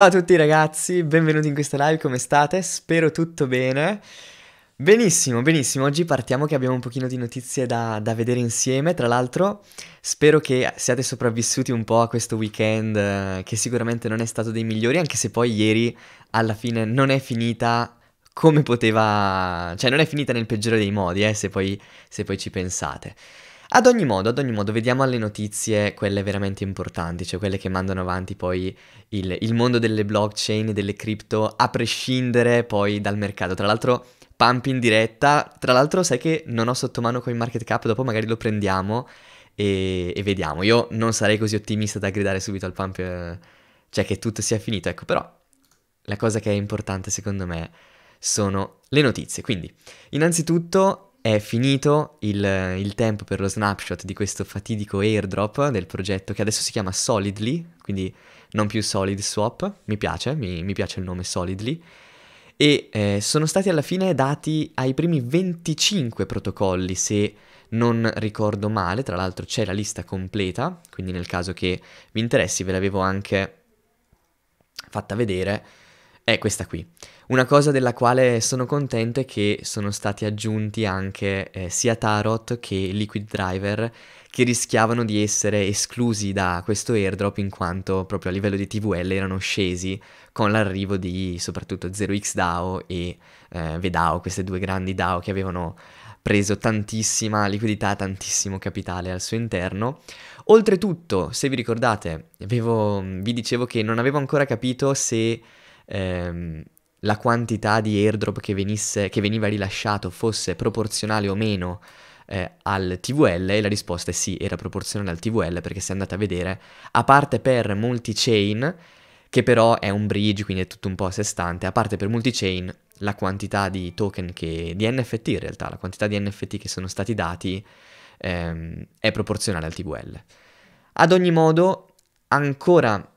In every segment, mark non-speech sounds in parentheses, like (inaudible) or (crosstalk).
Ciao a tutti ragazzi, benvenuti in questa live, come state? Spero tutto bene. Benissimo, benissimo, oggi partiamo che abbiamo un pochino di notizie da, da vedere insieme, tra l'altro spero che siate sopravvissuti un po' a questo weekend eh, che sicuramente non è stato dei migliori, anche se poi ieri alla fine non è finita come poteva, cioè non è finita nel peggiore dei modi, eh, se, poi, se poi ci pensate. Ad ogni modo, ad ogni modo, vediamo alle notizie quelle veramente importanti, cioè quelle che mandano avanti poi il, il mondo delle blockchain e delle cripto, a prescindere poi dal mercato. Tra l'altro, pump in diretta, tra l'altro sai che non ho sotto mano market cap, dopo magari lo prendiamo e, e, vediamo. Io non sarei così ottimista da gridare subito al pump, eh, cioè che tutto sia finito, ecco, però la cosa che è importante secondo me sono le notizie. Quindi, innanzitutto è finito il, il, tempo per lo snapshot di questo fatidico airdrop del progetto che adesso si chiama Solidly, quindi non più Solid Swap, mi piace, mi, mi piace il nome Solidly, e eh, sono stati alla fine dati ai primi 25 protocolli, se non ricordo male, tra l'altro c'è la lista completa, quindi nel caso che vi interessi ve l'avevo anche fatta vedere, è questa qui. Una cosa della quale sono contento è che sono stati aggiunti anche eh, sia Tarot che Liquid Driver che rischiavano di essere esclusi da questo airdrop in quanto proprio a livello di TVL erano scesi con l'arrivo di soprattutto 0xDAO e eh, VDAO, queste due grandi DAO che avevano preso tantissima liquidità, tantissimo capitale al suo interno. Oltretutto, se vi ricordate, avevo, vi dicevo che non avevo ancora capito se... Ehm, la quantità di airdrop che, venisse, che veniva rilasciato fosse proporzionale o meno eh, al TVL e la risposta è sì, era proporzionale al TVL perché se andate a vedere, a parte per multi-chain, che però è un bridge, quindi è tutto un po' a sé stante, a parte per multi-chain, la quantità di token che, di NFT in realtà, la quantità di NFT che sono stati dati ehm, è proporzionale al TVL. Ad ogni modo, ancora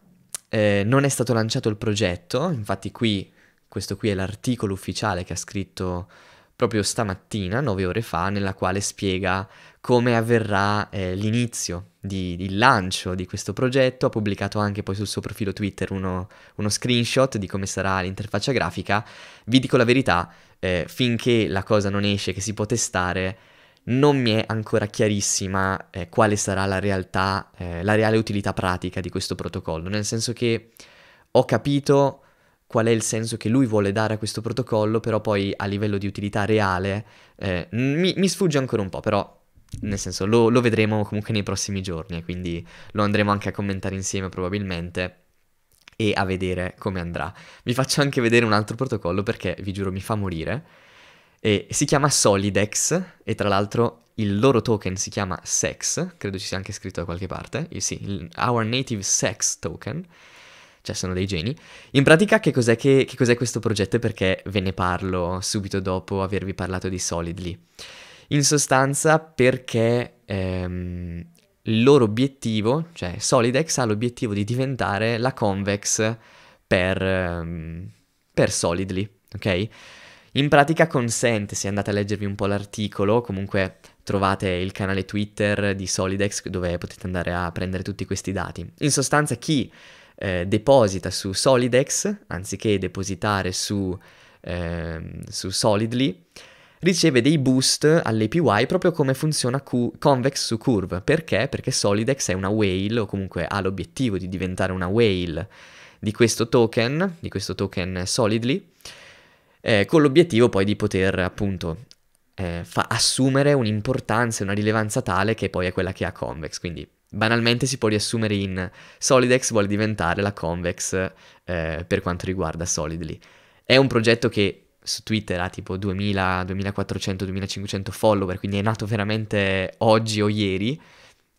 eh, non è stato lanciato il progetto, infatti qui questo qui è l'articolo ufficiale che ha scritto proprio stamattina, nove ore fa, nella quale spiega come avverrà eh, l'inizio di, di, lancio di questo progetto. Ha pubblicato anche poi sul suo profilo Twitter uno, uno screenshot di come sarà l'interfaccia grafica. Vi dico la verità, eh, finché la cosa non esce, che si può testare, non mi è ancora chiarissima eh, quale sarà la realtà, eh, la reale utilità pratica di questo protocollo, nel senso che ho capito qual è il senso che lui vuole dare a questo protocollo, però poi a livello di utilità reale eh, mi, mi, sfugge ancora un po', però nel senso lo, lo vedremo comunque nei prossimi giorni quindi lo andremo anche a commentare insieme probabilmente e a vedere come andrà. Vi faccio anche vedere un altro protocollo perché vi giuro mi fa morire. E si chiama Solidex e tra l'altro il loro token si chiama SEX, credo ci sia anche scritto da qualche parte, sì, il, Our Native SEX Token, cioè sono dei geni. In pratica che cos'è, che, che cos'è questo progetto e perché ve ne parlo subito dopo avervi parlato di Solidly? In sostanza perché ehm, il loro obiettivo, cioè Solidex ha l'obiettivo di diventare la Convex per, ehm, per Solidly, ok? In pratica consente, se andate a leggervi un po' l'articolo, comunque trovate il canale Twitter di Solidex dove potete andare a prendere tutti questi dati. In sostanza chi eh, deposita su Solidex anziché depositare su, eh, su Solidly, riceve dei boost all'APY proprio come funziona Q Convex su Curve. Perché? Perché Solidex è una whale o comunque ha l'obiettivo di diventare una whale di questo token, di questo token Solidly, eh, con l'obiettivo poi di poter appunto eh, assumere un'importanza e una rilevanza tale che poi è quella che ha Convex. Quindi Banalmente si può riassumere in Solidex vuole diventare la Convex eh, per quanto riguarda Solidly. È un progetto che su Twitter ha tipo 2000, 2400, 2500 follower, quindi è nato veramente oggi o ieri.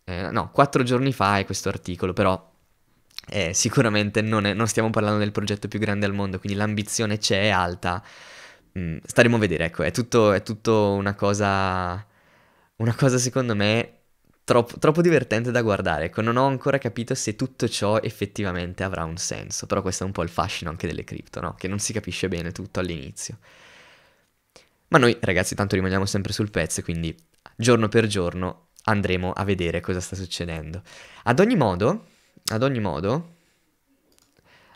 Eh, no, quattro giorni fa è questo articolo, però eh, sicuramente non, è, non, stiamo parlando del progetto più grande al mondo, quindi l'ambizione c'è, è alta. Mm, staremo a vedere, ecco, è tutto, è tutto una cosa... Una cosa secondo me Troppo, troppo, divertente da guardare, ecco, non ho ancora capito se tutto ciò effettivamente avrà un senso, però questo è un po' il fascino anche delle cripto, no? Che non si capisce bene tutto all'inizio. Ma noi ragazzi tanto rimaniamo sempre sul pezzo, quindi giorno per giorno andremo a vedere cosa sta succedendo. Ad ogni modo, ad ogni modo,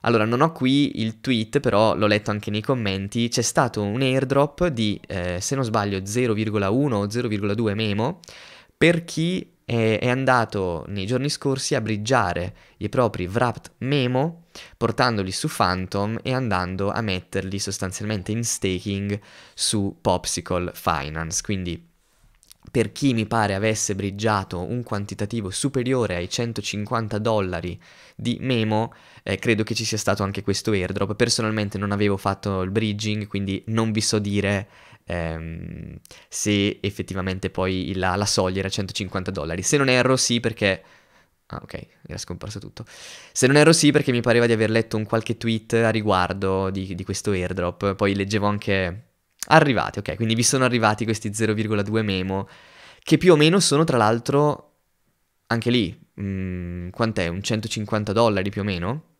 allora, non ho qui il tweet, però l'ho letto anche nei commenti. C'è stato un airdrop di, eh, se non sbaglio, 0,1 o 0,2 memo per chi è, è andato nei giorni scorsi a briggiare i propri wrapped memo portandoli su Phantom e andando a metterli sostanzialmente in staking su Popsicle Finance. Quindi per chi mi pare avesse briggiato un quantitativo superiore ai 150 dollari di memo, eh, credo che ci sia stato anche questo airdrop. Personalmente non avevo fatto il bridging, quindi non vi so dire ehm, se effettivamente poi la, la soglia era 150 dollari. Se non erro sì perché... Ah, ok, era scomparso tutto. Se non erro sì, perché mi pareva di aver letto un qualche tweet a riguardo di, di questo airdrop. Poi leggevo anche arrivati, ok, quindi vi sono arrivati questi 0,2 memo, che più o meno sono tra l'altro anche lì, mh, mm, quant'è, un 150 dollari più o meno?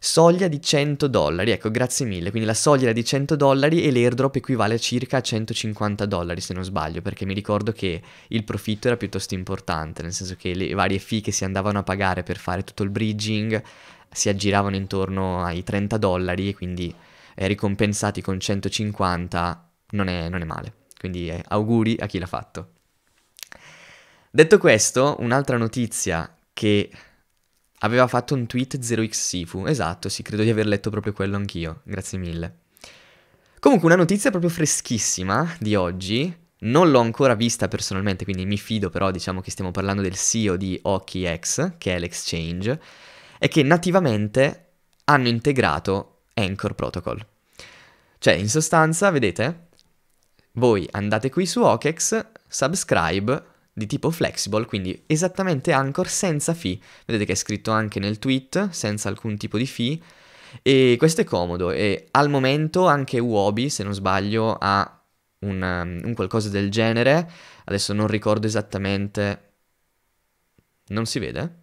Soglia di 100 dollari, ecco, grazie mille. Quindi la soglia era di 100 dollari e l'airdrop equivale a circa 150 dollari, se non sbaglio, perché mi ricordo che il profitto era piuttosto importante, nel senso che le varie fee che si andavano a pagare per fare tutto il bridging si aggiravano intorno ai 30 dollari, quindi eh, ricompensati con 150 non è, non è male. Quindi eh, auguri a chi l'ha fatto. Detto questo, un'altra notizia che aveva fatto un tweet 0xSifu. Esatto, sì, credo di aver letto proprio quello anch'io. Grazie mille. Comunque, una notizia proprio freschissima di oggi. Non l'ho ancora vista personalmente, quindi mi fido, però diciamo che stiamo parlando del CEO di OKX, che è l'exchange, è che nativamente hanno integrato Anchor Protocol. Cioè, in sostanza, vedete, voi andate qui su OKEX, subscribe, di tipo flexible, quindi esattamente Anchor senza fee. Vedete che è scritto anche nel tweet, senza alcun tipo di fee. E questo è comodo e al momento anche Uobi, se non sbaglio, ha un, um, un qualcosa del genere. Adesso non ricordo esattamente... Non si vede?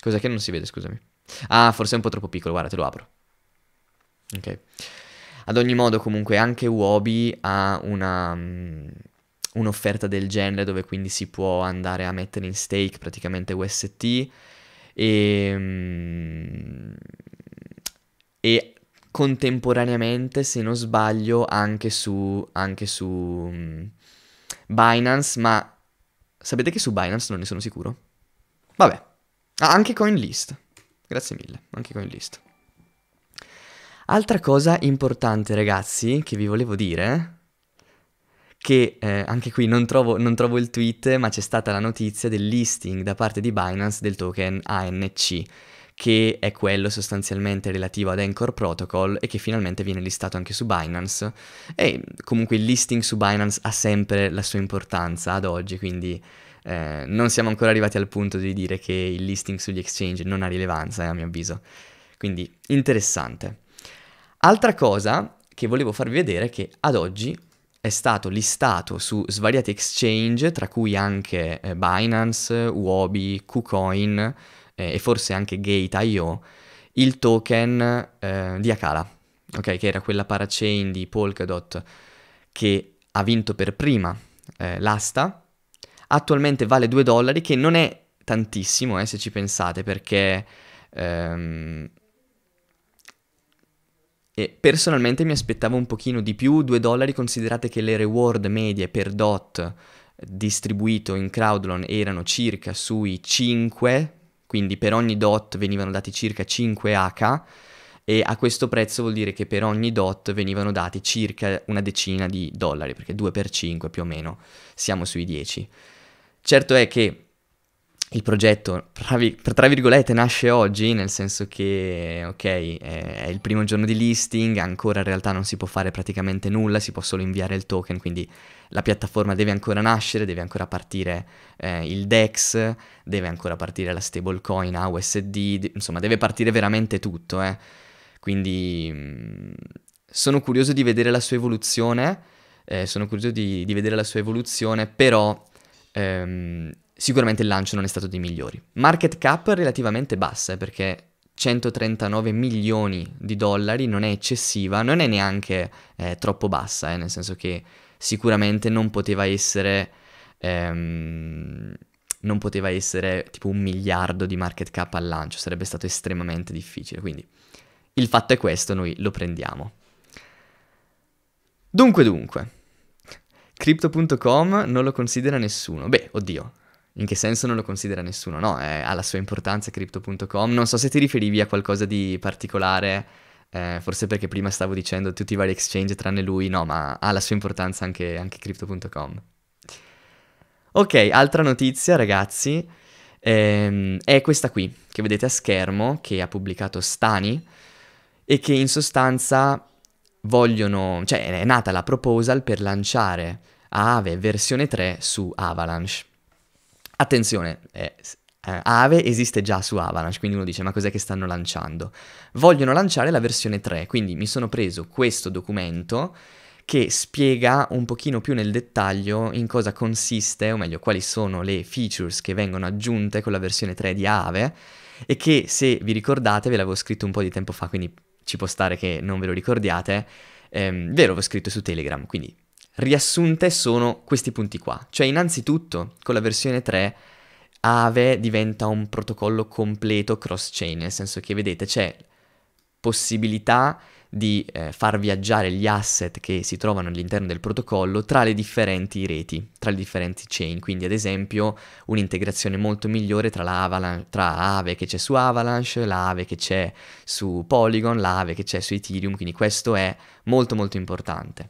Cos'è che non si vede, scusami? Ah, forse è un po' troppo piccolo, guarda, te lo apro. Ok. Ad ogni modo, comunque, anche Uobi ha una... Um, un'offerta del genere dove quindi si può andare a mettere in stake praticamente UST e, mm, e contemporaneamente, se non sbaglio, anche su, anche su mm, Binance, ma sapete che su Binance non ne sono sicuro? Vabbè, ah, anche CoinList, grazie mille, anche CoinList. Altra cosa importante ragazzi che vi volevo dire che eh, anche qui non trovo, non trovo, il tweet, ma c'è stata la notizia del listing da parte di Binance del token ANC, che è quello sostanzialmente relativo ad Anchor Protocol e che finalmente viene listato anche su Binance. E comunque il listing su Binance ha sempre la sua importanza ad oggi, quindi eh, non siamo ancora arrivati al punto di dire che il listing sugli exchange non ha rilevanza, eh, a mio avviso. Quindi interessante. Altra cosa che volevo farvi vedere è che ad oggi è stato listato su svariati exchange, tra cui anche eh, Binance, Huobi, KuCoin eh, e forse anche Gate.io, il token eh, di Akala, okay, che era quella parachain di Polkadot che ha vinto per prima eh, l'asta. Attualmente vale 2 dollari, che non è tantissimo, eh, se ci pensate, perché... Ehm, e personalmente mi aspettavo un pochino di più, 2 dollari considerate che le reward medie per DOT distribuito in Crowdlon erano circa sui 5, quindi per ogni DOT venivano dati circa 5H e a questo prezzo vuol dire che per ogni DOT venivano dati circa una decina di dollari, perché 2 per 5 più o meno siamo sui 10. Certo è che il progetto, tra virgolette, nasce oggi, nel senso che, ok, è il primo giorno di listing, ancora in realtà non si può fare praticamente nulla, si può solo inviare il token, quindi la piattaforma deve ancora nascere, deve ancora partire eh, il DEX, deve ancora partire la stablecoin AUSD, de- insomma, deve partire veramente tutto, eh. Quindi mh, mm, sono curioso di vedere la sua evoluzione, eh, sono curioso di, di vedere la sua evoluzione, però... Ehm, Sicuramente il lancio non è stato dei migliori. Market cap relativamente bassa eh, perché 139 milioni di dollari non è eccessiva, non è neanche eh, troppo bassa, eh, nel senso che sicuramente non poteva essere... Ehm, non poteva essere tipo un miliardo di market cap al lancio, sarebbe stato estremamente difficile, quindi il fatto è questo, noi lo prendiamo. Dunque dunque, Crypto.com non lo considera nessuno. Beh, oddio, in che senso non lo considera nessuno? No, è, ha la sua importanza Crypto.com. Non so se ti riferivi a qualcosa di particolare, eh, forse perché prima stavo dicendo tutti i vari exchange tranne lui, no, ma ha la sua importanza anche, anche Crypto.com. Ok, altra notizia ragazzi, ehm, è questa qui, che vedete a schermo, che ha pubblicato Stani e che in sostanza vogliono, cioè è nata la proposal per lanciare Aave versione 3 su Avalanche. Attenzione, eh, eh Aave esiste già su Avalanche, quindi uno dice ma cos'è che stanno lanciando? Vogliono lanciare la versione 3, quindi mi sono preso questo documento che spiega un pochino più nel dettaglio in cosa consiste, o meglio quali sono le features che vengono aggiunte con la versione 3 di Aave e che se vi ricordate ve l'avevo scritto un po' di tempo fa, quindi ci può stare che non ve lo ricordiate, ehm, ve l'avevo scritto su Telegram, quindi riassunte sono questi punti qua. Cioè innanzitutto con la versione 3 Aave diventa un protocollo completo cross-chain, nel senso che vedete c'è possibilità di eh, far viaggiare gli asset che si trovano all'interno del protocollo tra le differenti reti, tra le differenti chain, quindi ad esempio un'integrazione molto migliore tra, la tra Aave che c'è su Avalanche, l'Aave che c'è su Polygon, l'Aave che c'è su Ethereum, quindi questo è molto molto importante.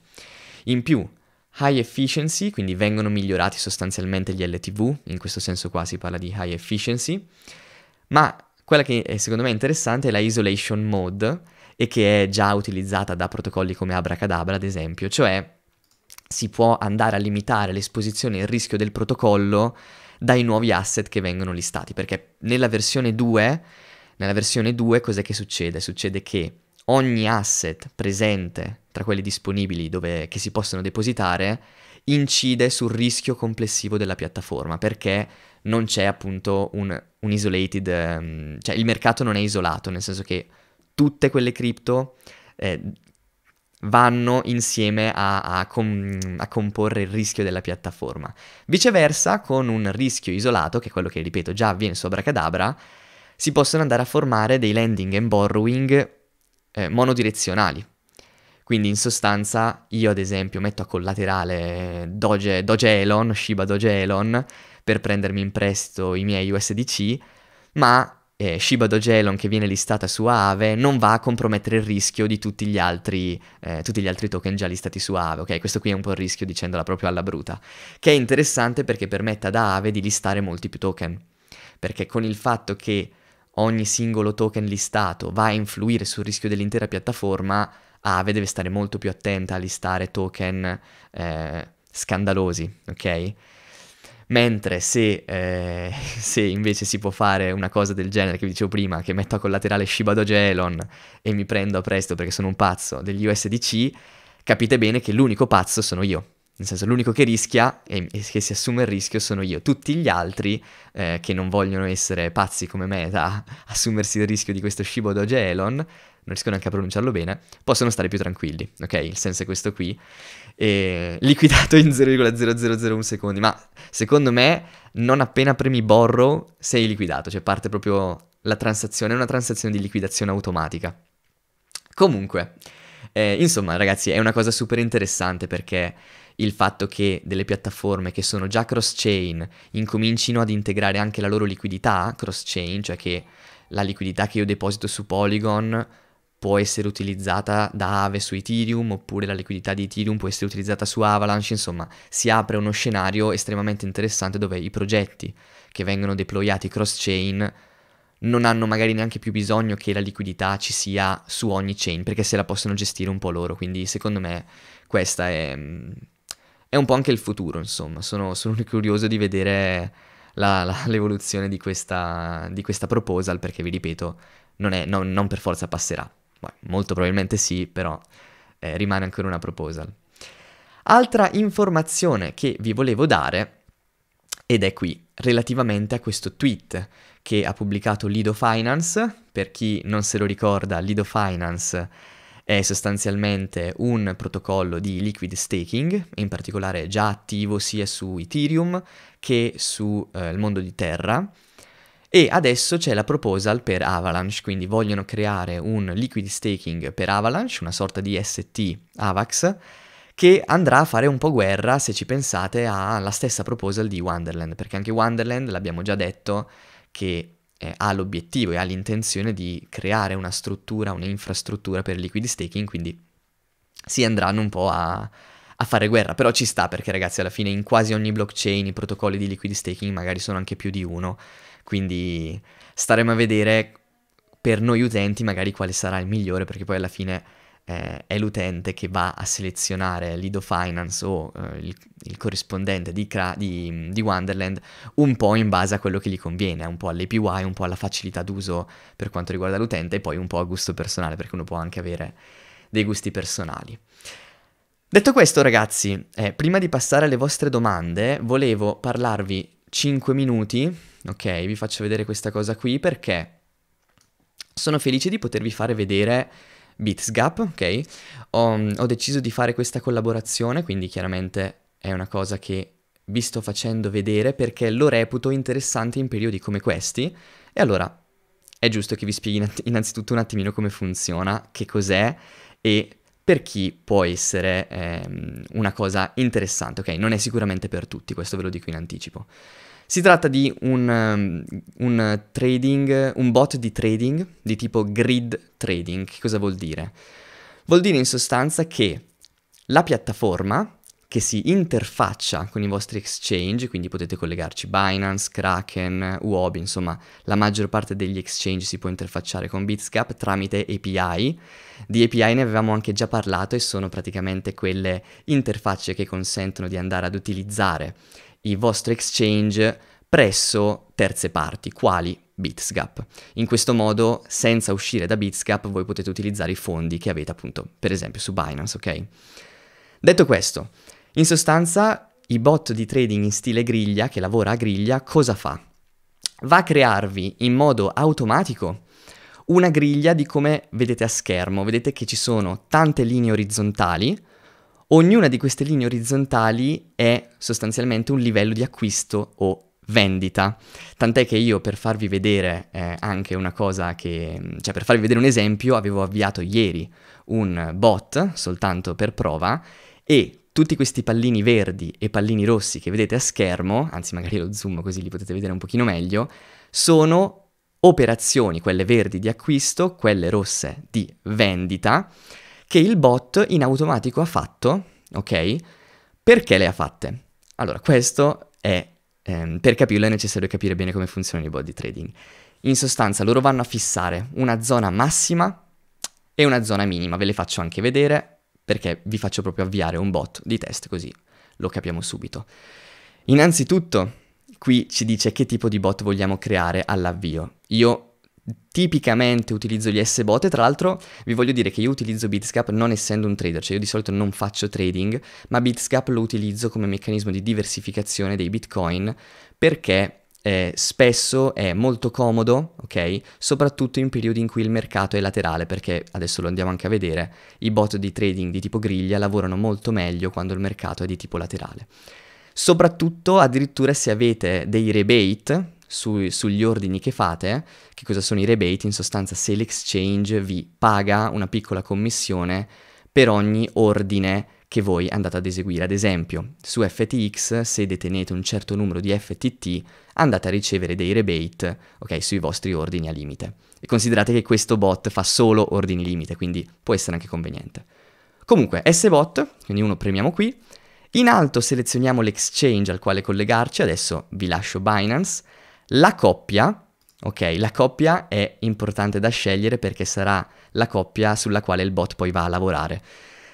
In più, high efficiency, quindi vengono migliorati sostanzialmente gli LTV, in questo senso qua si parla di high efficiency, ma quella che è, secondo me è interessante è la isolation mode e che è già utilizzata da protocolli come Abracadabra, ad esempio, cioè si può andare a limitare l'esposizione e il rischio del protocollo dai nuovi asset che vengono listati, perché nella versione 2, nella versione 2 cos'è che succede? Succede che ogni asset presente tra quelli disponibili dove, che si possono depositare incide sul rischio complessivo della piattaforma perché non c'è appunto un, un isolated, um, cioè il mercato non è isolato, nel senso che tutte quelle cripto eh, vanno insieme a, a, com- a, comporre il rischio della piattaforma. Viceversa, con un rischio isolato, che è quello che ripeto già avviene su Abracadabra, si possono andare a formare dei lending and borrowing eh, monodirezionali. Quindi in sostanza io ad esempio metto a collaterale Doge, Doge Elon, Shiba Doge Elon, per prendermi in prestito i miei USDC, ma eh, Shiba Elon che viene listata su Aave non va a compromettere il rischio di tutti gli, altri, eh, tutti gli altri, token già listati su Aave, ok? Questo qui è un po' il rischio dicendola proprio alla bruta, che è interessante perché permette ad Aave di listare molti più token, perché con il fatto che ogni singolo token listato va a influire sul rischio dell'intera piattaforma, Aave deve stare molto più attenta a listare token eh, scandalosi, ok? Mentre se, eh, (laughs) se, invece si può fare una cosa del genere che vi dicevo prima, che metto a collaterale Shiba Doge Elon e mi prendo a presto perché sono un pazzo degli USDC, capite bene che l'unico pazzo sono io. Nel senso, l'unico che rischia e, che si assume il rischio sono io. Tutti gli altri eh, che non vogliono essere pazzi come me da (laughs) assumersi il rischio di questo Shibo Doge Elon, non riesco neanche a pronunciarlo bene, possono stare più tranquilli, ok? Il senso è questo qui. E (laughs) liquidato in 0,0001 secondi, ma secondo me non appena premi borrow sei liquidato, cioè parte proprio la transazione, è una transazione di liquidazione automatica. Comunque, eh, insomma ragazzi, è una cosa super interessante perché il fatto che delle piattaforme che sono già cross-chain incomincino ad integrare anche la loro liquidità cross-chain, cioè che la liquidità che io deposito su Polygon può essere utilizzata da Aave su Ethereum, oppure la liquidità di Ethereum può essere utilizzata su Avalanche, insomma, si apre uno scenario estremamente interessante dove i progetti che vengono deployati cross-chain non hanno magari neanche più bisogno che la liquidità ci sia su ogni chain, perché se la possono gestire un po' loro, quindi secondo me questa è mm, è un po' anche il futuro, insomma, sono, sono (laughs) curioso di vedere la, la, l'evoluzione di questa, di questa, proposal perché, vi ripeto, non, è, no, non per forza passerà, Beh, molto probabilmente sì, però eh, rimane ancora una proposal. Altra informazione che vi volevo dare, ed è qui, relativamente a questo tweet che ha pubblicato Lido Finance, per chi non se lo ricorda, Lido Finance è sostanzialmente un protocollo di liquid staking, in particolare già attivo sia su Ethereum che sul eh, mondo di Terra. E adesso c'è la proposal per Avalanche, quindi vogliono creare un liquid staking per Avalanche, una sorta di ST AVAX, che andrà a fare un po' guerra, se ci pensate, alla stessa proposal di Wonderland, perché anche Wonderland, l'abbiamo già detto, che eh, ha l'obiettivo e ha l'intenzione di creare una struttura, un'infrastruttura per liquid staking, quindi si andranno un po' a, a fare guerra, però ci sta perché ragazzi alla fine in quasi ogni blockchain i protocolli di liquid staking magari sono anche più di uno, quindi staremo a vedere per noi utenti magari quale sarà il migliore perché poi alla fine eh, è l'utente che va a selezionare l'Ido Finance o eh, il, il, corrispondente di, cra- di, di, Wonderland un po' in base a quello che gli conviene, un po' all'APY, un po' alla facilità d'uso per quanto riguarda l'utente e poi un po' a gusto personale perché uno può anche avere dei gusti personali. Detto questo ragazzi, eh, prima di passare alle vostre domande volevo parlarvi 5 minuti, ok? Vi faccio vedere questa cosa qui perché sono felice di potervi fare vedere Bitsgap, ok? Ho, mm, ho deciso di fare questa collaborazione, quindi chiaramente è una cosa che vi sto facendo vedere perché lo reputo interessante in periodi come questi. E allora è giusto che vi spieghi innanzitutto un attimino come funziona, che cos'è e per chi può essere ehm, una cosa interessante, ok? Non è sicuramente per tutti, questo ve lo dico in anticipo. Si tratta di un, ehm, un, trading, un bot di trading di tipo grid trading. Che cosa vuol dire? Vuol dire in sostanza che la piattaforma che si interfaccia con i vostri exchange, quindi potete collegarci Binance, Kraken, Uobi, insomma la maggior parte degli exchange si può interfacciare con Bitsgap tramite API. Di API ne avevamo anche già parlato e sono praticamente quelle interfacce che consentono di andare ad utilizzare i vostri exchange presso terze parti, quali Bitsgap. In questo modo, senza uscire da Bitsgap, voi potete utilizzare i fondi che avete appunto, per esempio, su Binance, ok? Detto questo, in sostanza i bot di trading in stile griglia, che lavora a griglia, cosa fa? Va a crearvi in modo automatico una griglia di come vedete a schermo, vedete che ci sono tante linee orizzontali, Ognuna di queste linee orizzontali è sostanzialmente un livello di acquisto o vendita. Tant'è che io per farvi vedere eh, anche una cosa che, mm, cioè per farvi vedere un esempio, avevo avviato ieri un bot soltanto per prova e tutti questi pallini verdi e pallini rossi che vedete a schermo, anzi magari lo zoom così li potete vedere un pochino meglio, sono operazioni, quelle verdi di acquisto, quelle rosse di vendita, che il bot in automatico ha fatto, ok? Perché le ha fatte? Allora, questo è, ehm, per capirlo è necessario capire bene come funzionano i bot di trading. In sostanza, loro vanno a fissare una zona massima e una zona minima, ve le faccio anche vedere perché vi faccio proprio avviare un bot di test così lo capiamo subito. Innanzitutto, qui ci dice che tipo di bot vogliamo creare all'avvio. Io tipicamente utilizzo gli S-Bot e tra l'altro vi voglio dire che io utilizzo Bitsgap non essendo un trader, cioè io di solito non faccio trading, ma Bitsgap lo utilizzo come meccanismo di diversificazione dei bitcoin perché eh, spesso è molto comodo, ok? Soprattutto in periodi in cui il mercato è laterale, perché adesso lo andiamo anche a vedere, i bot di trading di tipo griglia lavorano molto meglio quando il mercato è di tipo laterale. Soprattutto addirittura se avete dei rebate, su, sugli ordini che fate, che cosa sono i rebate, in sostanza se l'exchange vi paga una piccola commissione per ogni ordine che voi andate ad eseguire. Ad esempio, su FTX, se detenete un certo numero di FTT, andate a ricevere dei rebate, okay, sui vostri ordini a limite. E considerate che questo bot fa solo ordini limite, quindi può essere anche conveniente. Comunque, SBOT, quindi uno premiamo qui, in alto selezioniamo l'exchange al quale collegarci, adesso vi lascio Binance, la coppia, ok, la coppia è importante da scegliere perché sarà la coppia sulla quale il bot poi va a lavorare.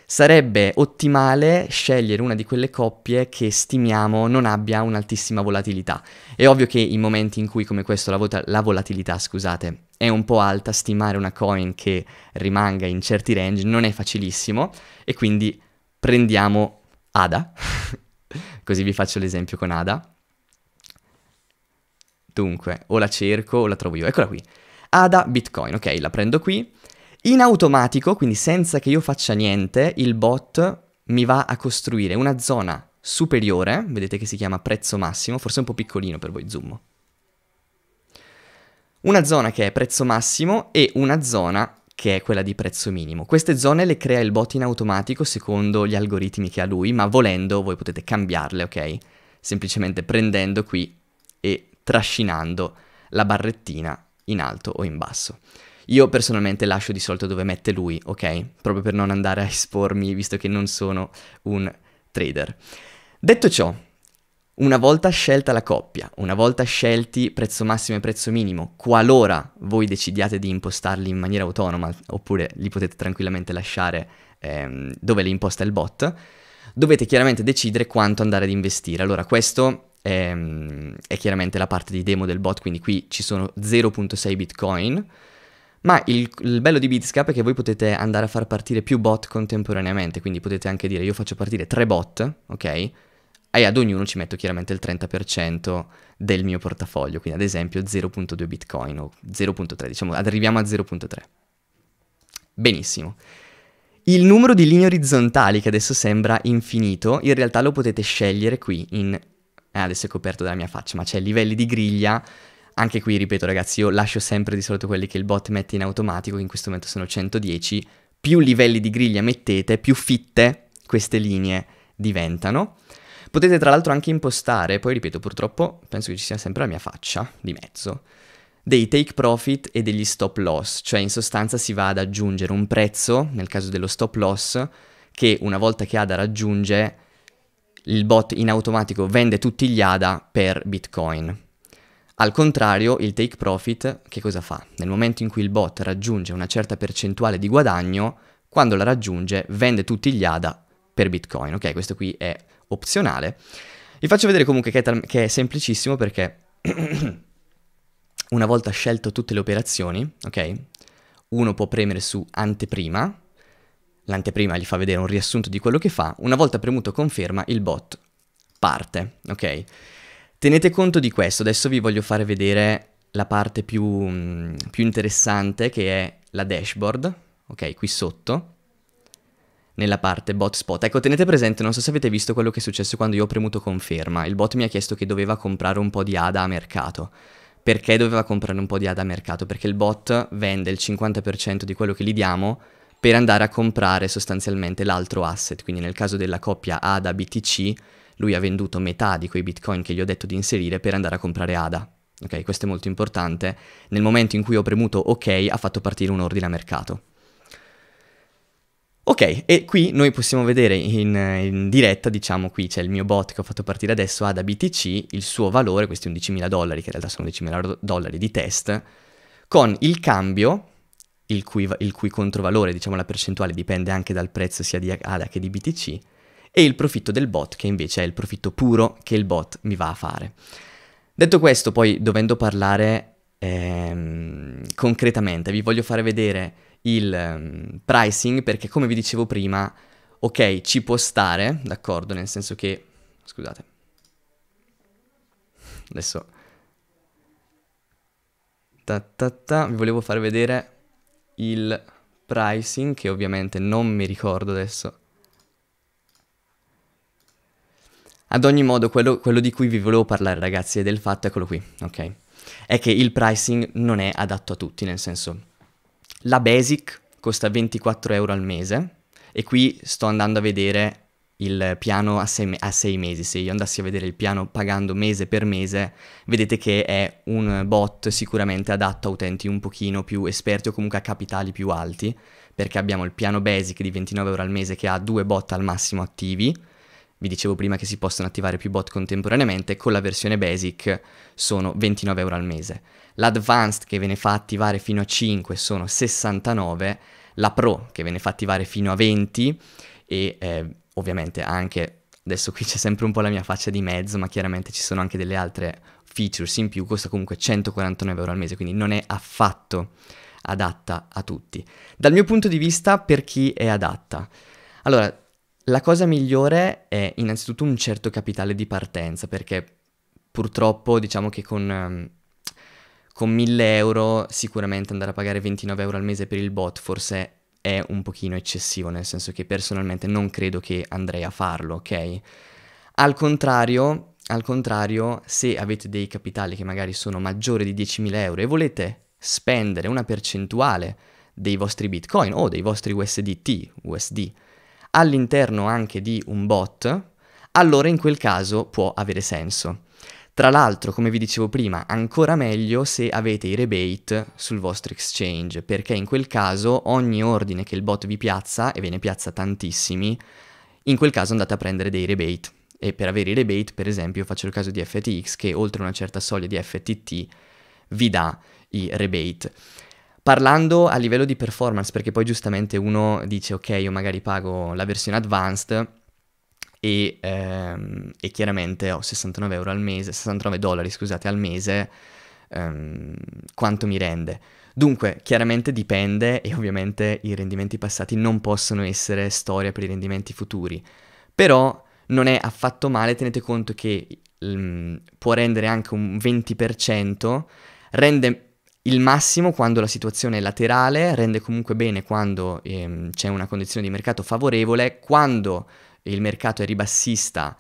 Sarebbe ottimale scegliere una di quelle coppie che stimiamo non abbia un'altissima volatilità. È ovvio che in momenti in cui come questo la, vota- la volatilità, scusate, è un po' alta, stimare una coin che rimanga in certi range non è facilissimo e quindi prendiamo ADA. (laughs) Così vi faccio l'esempio con ADA. Dunque, o la cerco o la trovo io. Eccola qui. ADA Bitcoin, ok, la prendo qui. In automatico, quindi senza che io faccia niente, il bot mi va a costruire una zona superiore, vedete che si chiama prezzo massimo, forse è un po' piccolino per voi zoom. Una zona che è prezzo massimo e una zona che è quella di prezzo minimo. Queste zone le crea il bot in automatico secondo gli algoritmi che ha lui, ma volendo voi potete cambiarle, ok? Semplicemente prendendo qui e trascinando la barrettina in alto o in basso. Io personalmente lascio di solito dove mette lui, ok? Proprio per non andare a espormi, visto che non sono un trader. Detto ciò, una volta scelta la coppia, una volta scelti prezzo massimo e prezzo minimo, qualora voi decidiate di impostarli in maniera autonoma, oppure li potete tranquillamente lasciare ehm, dove li imposta il bot, dovete chiaramente decidere quanto andare ad investire. Allora questo è, mm, è chiaramente la parte di demo del bot, quindi qui ci sono 0.6 bitcoin, ma il, il, bello di Bitscap è che voi potete andare a far partire più bot contemporaneamente, quindi potete anche dire io faccio partire tre bot, ok? E ad ognuno ci metto chiaramente il 30% del mio portafoglio, quindi ad esempio 0.2 bitcoin o 0.3, diciamo arriviamo a 0.3. Benissimo. Il numero di linee orizzontali, che adesso sembra infinito, in realtà lo potete scegliere qui in... Eh, adesso è coperto dalla mia faccia, ma c'è livelli di griglia. Anche qui, ripeto ragazzi, io lascio sempre di solito quelli che il bot mette in automatico, che in questo momento sono 110. Più livelli di griglia mettete, più fitte queste linee diventano. Potete tra l'altro anche impostare, poi ripeto, purtroppo penso che ci sia sempre la mia faccia di mezzo dei take profit e degli stop loss, cioè in sostanza si va ad aggiungere un prezzo, nel caso dello stop loss, che una volta che ADA raggiunge il bot in automatico vende tutti gli ADA per Bitcoin. Al contrario, il take profit che cosa fa? Nel momento in cui il bot raggiunge una certa percentuale di guadagno, quando la raggiunge vende tutti gli ADA per Bitcoin. Ok, questo qui è opzionale. Vi faccio vedere comunque che è, che è semplicissimo perché (clears throat) Una volta scelto tutte le operazioni, ok? Uno può premere su anteprima, l'anteprima gli fa vedere un riassunto di quello che fa, una volta premuto conferma il bot parte, ok? Tenete conto di questo, adesso vi voglio fare vedere la parte più, mm, più interessante che è la dashboard, ok? Qui sotto, nella parte bot spot. Ecco, tenete presente, non so se avete visto quello che è successo quando io ho premuto conferma. Il bot mi ha chiesto che doveva comprare un po' di ADA a mercato perché doveva comprare un po' di ad a mercato, perché il bot vende il 50% di quello che gli diamo per andare a comprare sostanzialmente l'altro asset, quindi nel caso della coppia ADA BTC, lui ha venduto metà di quei bitcoin che gli ho detto di inserire per andare a comprare ADA. Ok, questo è molto importante. Nel momento in cui ho premuto OK ha fatto partire un ordine a mercato. Ok, e qui noi possiamo vedere in, in, diretta, diciamo qui c'è il mio bot che ho fatto partire adesso, ad BTC, il suo valore, questi 11.000 dollari, che in realtà sono 11.000 dollari di test, con il cambio, il cui, il cui, controvalore, diciamo la percentuale, dipende anche dal prezzo sia di ADA che di BTC, e il profitto del bot, che invece è il profitto puro che il bot mi va a fare. Detto questo, poi dovendo parlare ehm, concretamente, vi voglio fare vedere il um, pricing perché come vi dicevo prima, ok, ci può stare, d'accordo, nel senso che, scusate, adesso, ta ta ta, vi volevo far vedere il pricing che ovviamente non mi ricordo adesso. Ad ogni modo, quello, quello, di cui vi volevo parlare, ragazzi, è del fatto, eccolo qui, ok? È che il pricing non è adatto a tutti, nel senso, la Basic costa 24 euro al mese e qui sto andando a vedere il piano a sei, a sei, mesi. Se io andassi a vedere il piano pagando mese per mese, vedete che è un bot sicuramente adatto a utenti un pochino più esperti o comunque a capitali più alti, perché abbiamo il piano basic di 29 euro al mese che ha due bot al massimo attivi. Vi dicevo prima che si possono attivare più bot contemporaneamente, con la versione basic sono 29 euro al mese l'advanced che ve ne fa attivare fino a 5 sono 69, la pro che ve ne fa attivare fino a 20 e eh, ovviamente anche, adesso qui c'è sempre un po' la mia faccia di mezzo, ma chiaramente ci sono anche delle altre features in più, costa comunque 149 euro al mese, quindi non è affatto adatta a tutti. Dal mio punto di vista, per chi è adatta? Allora, la cosa migliore è innanzitutto un certo capitale di partenza, perché purtroppo diciamo che con ehm, con 1000 euro sicuramente andare a pagare 29 euro al mese per il bot forse è un pochino eccessivo, nel senso che personalmente non credo che andrei a farlo, ok? Al contrario, al contrario, se avete dei capitali che magari sono maggiori di 10.000 euro e volete spendere una percentuale dei vostri bitcoin o dei vostri USDT, USD, all'interno anche di un bot, allora in quel caso può avere senso. Tra l'altro, come vi dicevo prima, ancora meglio se avete i rebate sul vostro exchange, perché in quel caso ogni ordine che il bot vi piazza, e ve ne piazza tantissimi, in quel caso andate a prendere dei rebate. E per avere i rebate, per esempio, faccio il caso di FTX che oltre una certa soglia di FTT vi dà i rebate. Parlando a livello di performance, perché poi giustamente uno dice ok, io magari pago la versione advanced, e, ehm, e chiaramente ho 69 euro al mese, 69 dollari scusate al mese, ehm, quanto mi rende? Dunque, chiaramente dipende e ovviamente i rendimenti passati non possono essere storia per i rendimenti futuri, però non è affatto male, tenete conto che um, può rendere anche un 20%, rende il massimo quando la situazione è laterale, rende comunque bene quando ehm, c'è una condizione di mercato favorevole, quando e il mercato è ribassista,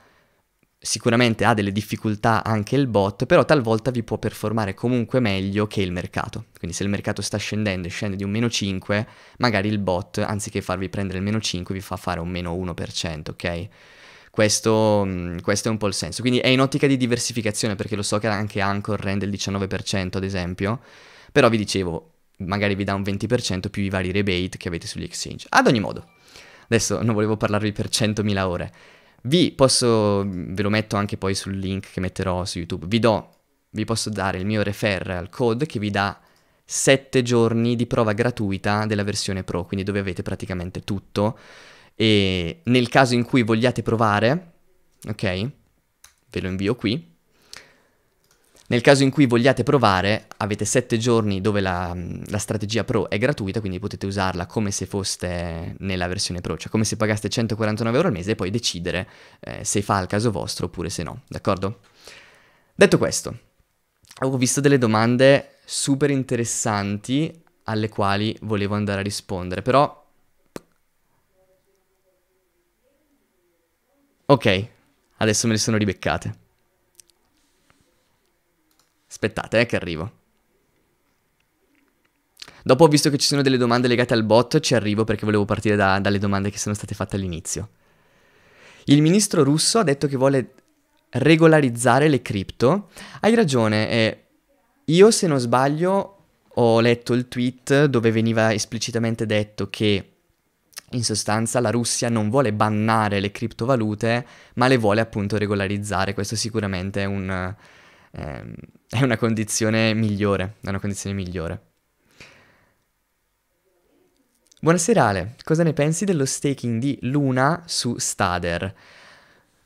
sicuramente ha delle difficoltà anche il bot, però talvolta vi può performare comunque meglio che il mercato. Quindi se il mercato sta scendendo e scende di un meno 5, magari il bot, anziché farvi prendere il meno 5, vi fa fare un meno 1%, ok? Questo, mm, questo, è un po' il senso. Quindi è in ottica di diversificazione, perché lo so che anche Anchor rende il 19%, ad esempio, però vi dicevo, magari vi dà un 20% più i vari rebate che avete sugli exchange. Ad ogni modo. Adesso non volevo parlarvi per 100.000 ore. Vi posso, ve lo metto anche poi sul link che metterò su YouTube, vi do, vi posso dare il mio referral code che vi dà 7 giorni di prova gratuita della versione Pro, quindi dove avete praticamente tutto. E nel caso in cui vogliate provare, ok, ve lo invio qui, nel caso in cui vogliate provare, avete 7 giorni dove la, mm, la, strategia Pro è gratuita, quindi potete usarla come se foste nella versione Pro, cioè come se pagaste 149 euro al mese e poi decidere eh, se fa al caso vostro oppure se no, d'accordo? Detto questo, ho visto delle domande super interessanti alle quali volevo andare a rispondere, però... Ok, adesso me le sono ribeccate. Aspettate eh, che arrivo. Dopo ho visto che ci sono delle domande legate al bot, ci arrivo perché volevo partire da, dalle domande che sono state fatte all'inizio. Il ministro russo ha detto che vuole regolarizzare le cripto. Hai ragione, eh, io se non sbaglio ho letto il tweet dove veniva esplicitamente detto che in sostanza la Russia non vuole bannare le criptovalute, ma le vuole appunto regolarizzare. Questo sicuramente è un... Ehm, è una condizione migliore, è una condizione migliore. Buonasera Ale, cosa ne pensi dello staking di Luna su Stader?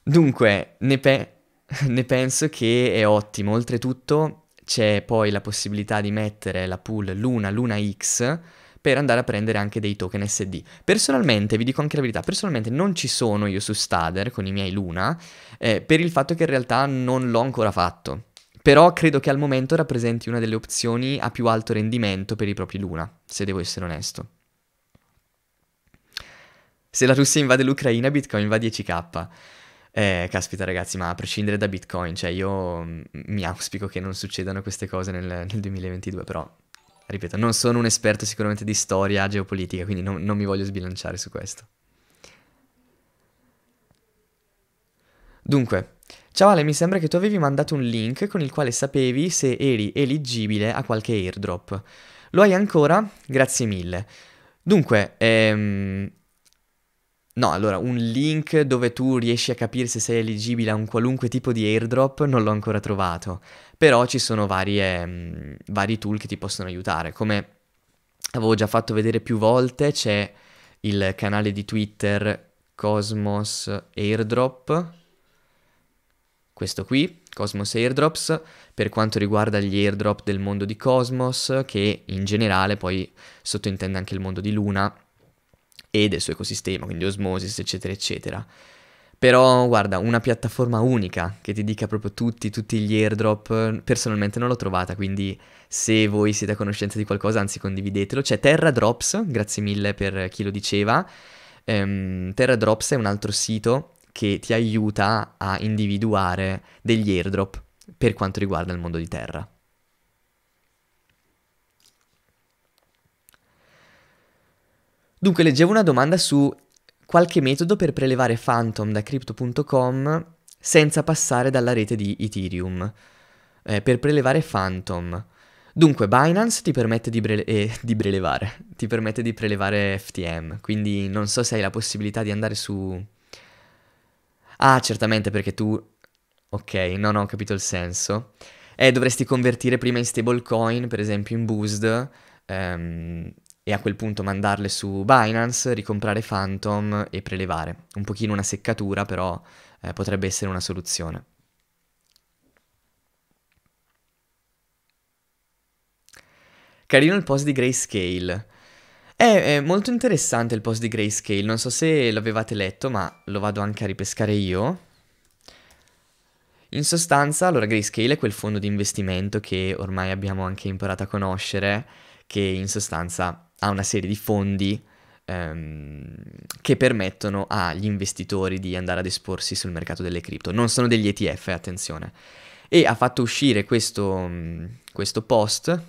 Dunque, ne, pe- (laughs) ne penso che è ottimo, oltretutto c'è poi la possibilità di mettere la pool Luna, Luna X, per andare a prendere anche dei token SD. Personalmente, vi dico anche la verità, personalmente non ci sono io su Stader con i miei Luna, eh, per il fatto che in realtà non l'ho ancora fatto però credo che al momento rappresenti una delle opzioni a più alto rendimento per i propri Luna, se devo essere onesto. Se la Russia invade l'Ucraina, Bitcoin va 10k. Eh, caspita ragazzi, ma a prescindere da Bitcoin, cioè io mm, mi auspico che non succedano queste cose nel, nel 2022, però ripeto, non sono un esperto sicuramente di storia geopolitica, quindi non, non mi voglio sbilanciare su questo. Dunque, Ciao Ale, mi sembra che tu avevi mandato un link con il quale sapevi se eri eleggibile a qualche airdrop. Lo hai ancora? Grazie mille. Dunque, ehm... No, allora, un link dove tu riesci a capire se sei eligibile a un qualunque tipo di airdrop non l'ho ancora trovato, però ci sono varie, mh, ehm, vari tool che ti possono aiutare, come avevo già fatto vedere più volte, c'è il canale di Twitter Cosmos Airdrop, questo qui, Cosmos Airdrops, per quanto riguarda gli airdrop del mondo di Cosmos, che in generale poi sottintende anche il mondo di Luna e del suo ecosistema, quindi Osmosis, eccetera, eccetera. Però guarda, una piattaforma unica che ti dica proprio tutti, tutti gli airdrop, personalmente non l'ho trovata, quindi se voi siete a conoscenza di qualcosa, anzi condividetelo. C'è Terra Drops, grazie mille per chi lo diceva. Ehm, Terra Drops è un altro sito che ti aiuta a individuare degli airdrop per quanto riguarda il mondo di terra. Dunque, leggevo una domanda su qualche metodo per prelevare Phantom da crypto.com senza passare dalla rete di Ethereum. Eh, per prelevare Phantom. Dunque, Binance ti permette di, brele- eh, (laughs) di prelevare, ti permette di prelevare FTM, quindi non so se hai la possibilità di andare su Ah, certamente perché tu... Ok, non ho capito il senso. Eh, dovresti convertire prima in stablecoin, per esempio in Boost, ehm, e a quel punto mandarle su Binance, ricomprare Phantom e prelevare. Un pochino una seccatura, però eh, potrebbe essere una soluzione. Carino il post di Grayscale. È, è molto interessante il post di Grayscale, non so se l'avevate letto, ma lo vado anche a ripescare io. In sostanza, allora Grayscale è quel fondo di investimento che ormai abbiamo anche imparato a conoscere, che in sostanza ha una serie di fondi ehm, che permettono agli investitori di andare ad esporsi sul mercato delle cripto. Non sono degli ETF, attenzione. E ha fatto uscire questo, mm, questo post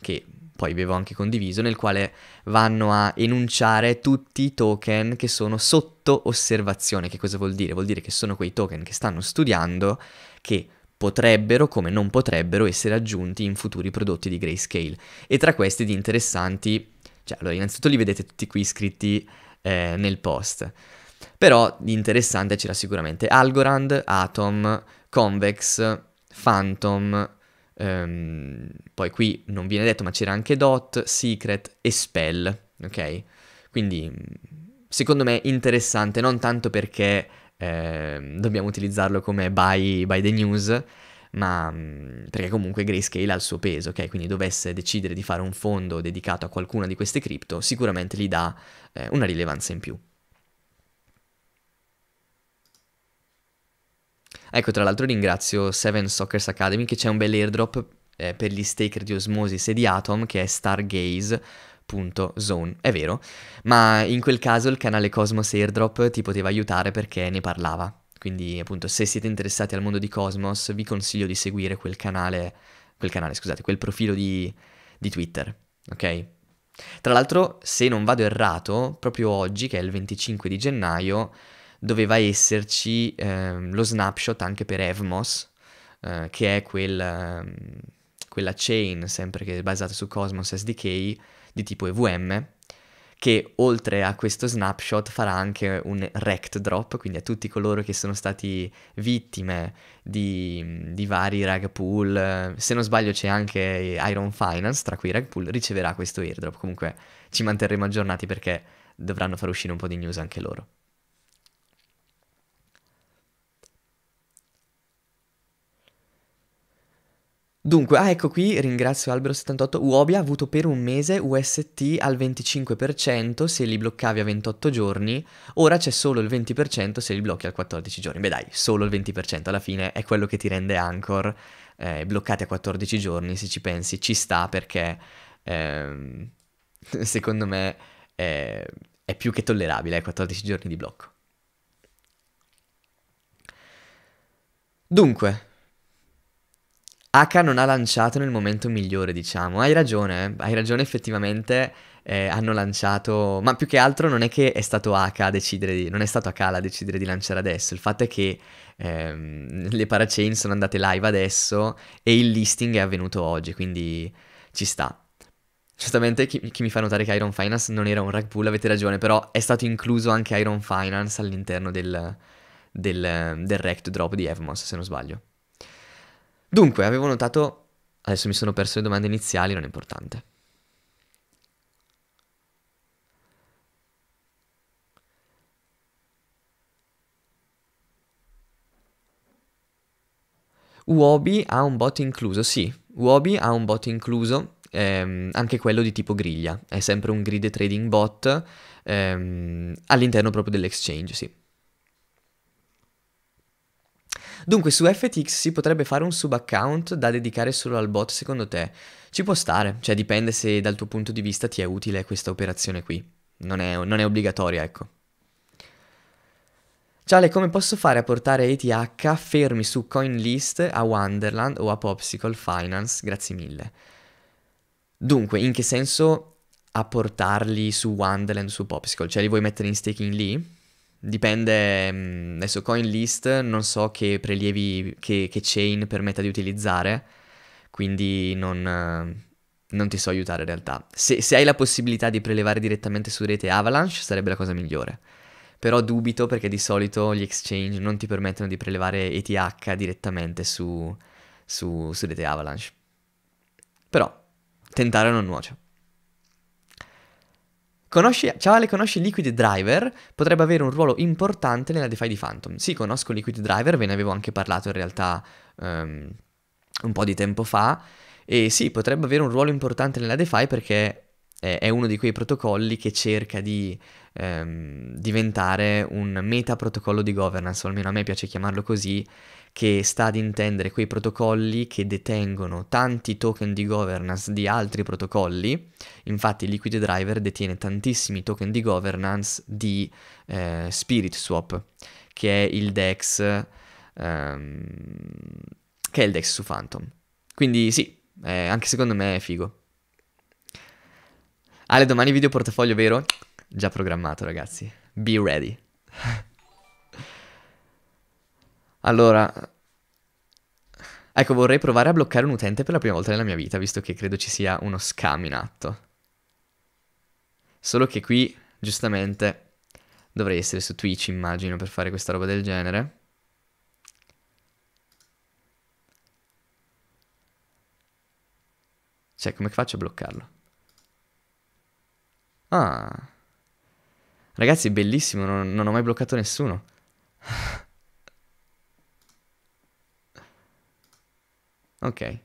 che poi avevo anche condiviso, nel quale vanno a enunciare tutti i token che sono sotto osservazione. Che cosa vuol dire? Vuol dire che sono quei token che stanno studiando che potrebbero come non potrebbero essere aggiunti in futuri prodotti di Grayscale. E tra questi di interessanti, cioè allora innanzitutto li vedete tutti qui scritti eh, nel post. Però di interessante c'era sicuramente Algorand, Atom, Convex, Phantom, Ehm, poi qui non viene detto, ma c'era anche dot, secret e spell, ok? Quindi secondo me interessante, non tanto perché eh, dobbiamo utilizzarlo come by, by the news, ma mm, perché comunque Grayscale ha il suo peso, ok? Quindi dovesse decidere di fare un fondo dedicato a qualcuna di queste cripto, sicuramente gli dà eh, una rilevanza in più. Ecco, tra l'altro ringrazio Seven Soccer Academy che c'è un bel airdrop eh, per gli staker di Osmosis e di Atom che è Stargaze. Zone, è vero, ma in quel caso il canale Cosmos Airdrop ti poteva aiutare perché ne parlava. Quindi, appunto, se siete interessati al mondo di Cosmos, vi consiglio di seguire quel canale, quel canale, scusate, quel profilo di, di Twitter, ok? Tra l'altro, se non vado errato, proprio oggi, che è il 25 di gennaio, doveva esserci ehm, lo snapshot anche per Evmos, eh, che è quel, ehm, quella chain sempre che è basata su Cosmos SDK di tipo EVM, che oltre a questo snapshot farà anche un rect drop, quindi a tutti coloro che sono stati vittime di, di vari rag pool, eh, se non sbaglio c'è anche Iron Finance tra cui rag pool, riceverà questo airdrop, comunque ci manterremo aggiornati perché dovranno far uscire un po' di news anche loro. Dunque, ah ecco qui, ringrazio Albero78, Uobi ha avuto per un mese UST al 25% se li bloccavi a 28 giorni, ora c'è solo il 20% se li blocchi a 14 giorni. Beh dai, solo il 20% alla fine è quello che ti rende Anchor, eh, bloccati a 14 giorni se ci pensi, ci sta perché eh, (laughs) secondo me è, è più che tollerabile 14 eh, giorni di blocco. Dunque, H non ha lanciato nel momento migliore, diciamo. Hai ragione, eh. hai ragione effettivamente. Eh, hanno lanciato, ma più che altro non è che è stato H a decidere di, non è stato Akala a decidere di lanciare adesso, il fatto è che ehm, le parachain sono andate live adesso e il listing è avvenuto oggi, quindi ci sta. Giustamente chi, chi mi fa notare che Iron Finance non era un rag pool, avete ragione, però è stato incluso anche Iron Finance all'interno del, del, del rect drop di Evmos, se non sbaglio. Dunque, avevo notato... Adesso mi sono perso le domande iniziali, non è importante. Uobi ha un bot incluso, sì, Uobi ha un bot incluso, ehm, anche quello di tipo griglia, è sempre un grid trading bot ehm, all'interno proprio dell'exchange, sì. Dunque su FTX si potrebbe fare un sub-account da dedicare solo al bot secondo te? Ci può stare, cioè dipende se dal tuo punto di vista ti è utile questa operazione qui. Non è, non è obbligatoria, ecco. Ciale, come posso fare a portare ETH fermi su CoinList a Wonderland o a Popsicle Finance? Grazie mille. Dunque, in che senso a portarli su Wonderland, su Popsicle? Cioè li vuoi mettere in staking lì? Dipende, mm, adesso CoinList non so che prelievi, che, che chain permetta di utilizzare, quindi non, non ti so aiutare in realtà. Se, se, hai la possibilità di prelevare direttamente su rete Avalanche sarebbe la cosa migliore. Però dubito perché di solito gli exchange non ti permettono di prelevare ETH direttamente su, su, su rete Avalanche. Però tentare non nuoce. Conosci, ciao Ale, conosci Liquid Driver? Potrebbe avere un ruolo importante nella DeFi di Phantom. Sì, conosco Liquid Driver, ve ne avevo anche parlato in realtà um, un po' di tempo fa. E sì, potrebbe avere un ruolo importante nella DeFi perché è uno di quei protocolli che cerca di ehm, diventare un meta protocollo di governance, o almeno a me piace chiamarlo così, che sta ad intendere quei protocolli che detengono tanti token di governance di altri protocolli. Infatti Liquid Driver detiene tantissimi token di governance di eh, Spirit Swap, che è il DEX ehm, che è il DEX su Phantom. Quindi sì, eh, anche secondo me è figo. Ale, domani video portafoglio vero? Già programmato, ragazzi. Be ready. (laughs) Allora, ecco, vorrei provare a bloccare un utente per la prima volta nella mia vita, visto che credo ci sia uno scam in atto. Solo che qui, giustamente, dovrei essere su Twitch, immagino, per fare questa roba del genere. Cioè, come faccio a bloccarlo? Ah. Ragazzi, bellissimo, non, non ho mai bloccato nessuno. Ok.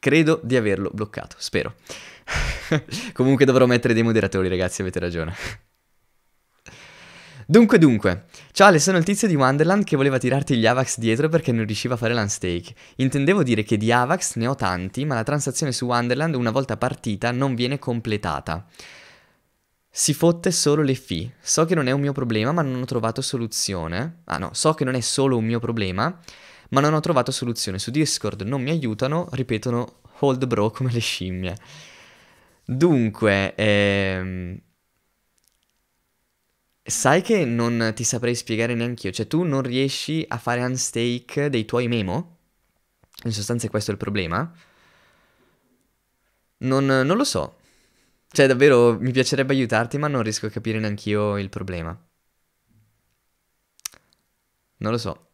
Credo di averlo bloccato, spero. (laughs) Comunque dovrò mettere dei moderatori, ragazzi, avete ragione. Dunque, dunque, Ciao, Ale, sono il tizio di Wonderland che voleva tirarti gli Avax dietro perché non riusciva a fare l'unstake. Intendevo dire che di Avax ne ho tanti, ma la transazione su Wonderland una volta partita non viene completata. Si fotte solo le fee. So che non è un mio problema, ma non ho trovato soluzione. Ah no, so che non è solo un mio problema, ma non ho trovato soluzione. Su Discord non mi aiutano, ripetono hold bro (laughs) come le scimmie. Dunque, ehm... sai che non ti saprei spiegare neanche io, cioè tu non riesci a fare unstake dei tuoi memo? In sostanza è questo il problema? Non, non lo so. Cioè davvero mi piacerebbe aiutarti ma non riesco a capire neanche io il problema. Non lo so.